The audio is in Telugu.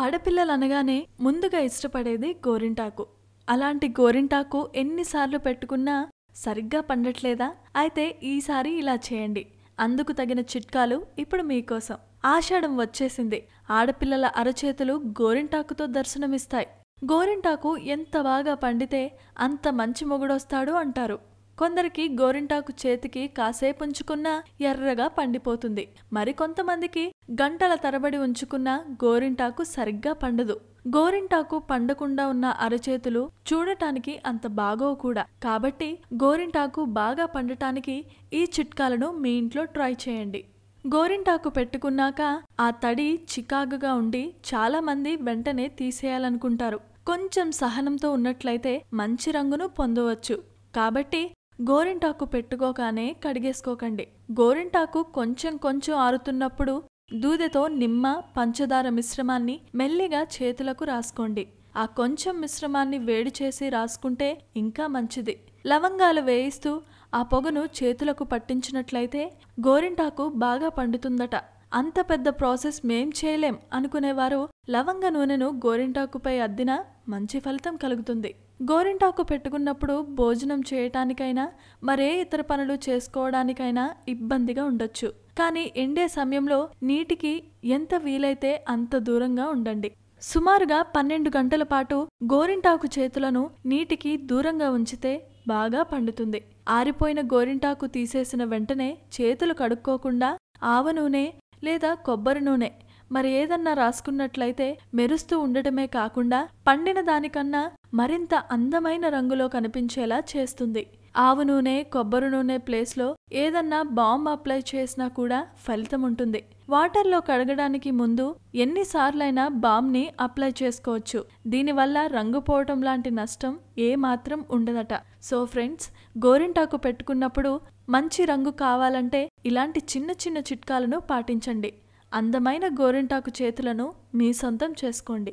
ఆడపిల్లలు అనగానే ముందుగా ఇష్టపడేది గోరింటాకు అలాంటి గోరింటాకు ఎన్నిసార్లు పెట్టుకున్నా సరిగ్గా పండట్లేదా అయితే ఈసారి ఇలా చేయండి అందుకు తగిన చిట్కాలు ఇప్పుడు మీకోసం ఆషాఢం వచ్చేసింది ఆడపిల్లల అరచేతులు గోరింటాకుతో దర్శనమిస్తాయి గోరింటాకు ఎంత బాగా పండితే అంత మంచి మొగుడొస్తాడు అంటారు కొందరికి గోరింటాకు చేతికి కాసేపు ఉంచుకున్నా ఎర్రగా పండిపోతుంది మరికొంతమందికి గంటల తరబడి ఉంచుకున్న గోరింటాకు సరిగ్గా పండదు గోరింటాకు పండకుండా ఉన్న అరచేతులు చూడటానికి అంత బాగోవు కూడా కాబట్టి గోరింటాకు బాగా పండటానికి ఈ చిట్కాలను మీ ఇంట్లో ట్రై చేయండి గోరింటాకు పెట్టుకున్నాక ఆ తడి చికాకుగా ఉండి చాలామంది వెంటనే తీసేయాలనుకుంటారు కొంచెం సహనంతో ఉన్నట్లయితే మంచి రంగును పొందవచ్చు కాబట్టి గోరింటాకు పెట్టుకోగానే కడిగేసుకోకండి గోరింటాకు కొంచెం కొంచెం ఆరుతున్నప్పుడు దూదెతో నిమ్మ పంచదార మిశ్రమాన్ని మెల్లిగా చేతులకు రాసుకోండి ఆ కొంచెం మిశ్రమాన్ని వేడి చేసి రాసుకుంటే ఇంకా మంచిది లవంగాలు వేయిస్తూ ఆ పొగను చేతులకు పట్టించినట్లయితే గోరింటాకు బాగా పండుతుందట అంత పెద్ద ప్రాసెస్ మేం చేయలేం అనుకునేవారు లవంగ నూనెను గోరింటాకుపై అద్దినా మంచి ఫలితం కలుగుతుంది గోరింటాకు పెట్టుకున్నప్పుడు భోజనం చేయటానికైనా మరే ఇతర పనులు చేసుకోవడానికైనా ఇబ్బందిగా ఉండొచ్చు కానీ ఎండే సమయంలో నీటికి ఎంత వీలైతే అంత దూరంగా ఉండండి సుమారుగా పన్నెండు గంటల పాటు గోరింటాకు చేతులను నీటికి దూరంగా ఉంచితే బాగా పండుతుంది ఆరిపోయిన గోరింటాకు తీసేసిన వెంటనే చేతులు కడుక్కోకుండా ఆవ నూనె లేదా కొబ్బరి నూనె మరి ఏదన్నా రాసుకున్నట్లయితే మెరుస్తూ ఉండటమే కాకుండా పండిన దానికన్నా మరింత అందమైన రంగులో కనిపించేలా చేస్తుంది ఆవు నూనె కొబ్బరి నూనె ప్లేస్లో ఏదన్నా బాంబ్ అప్లై చేసినా కూడా ఫలితం ఉంటుంది వాటర్లో కడగడానికి ముందు ఎన్నిసార్లైనా బామ్ని అప్లై చేసుకోవచ్చు దీనివల్ల రంగు పోవటం లాంటి నష్టం ఏమాత్రం ఉండదట సో ఫ్రెండ్స్ గోరింటాకు పెట్టుకున్నప్పుడు మంచి రంగు కావాలంటే ఇలాంటి చిన్న చిన్న చిట్కాలను పాటించండి అందమైన గోరింటాకు చేతులను మీ సొంతం చేసుకోండి